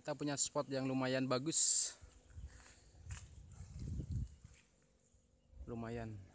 kita punya spot yang lumayan bagus lumayan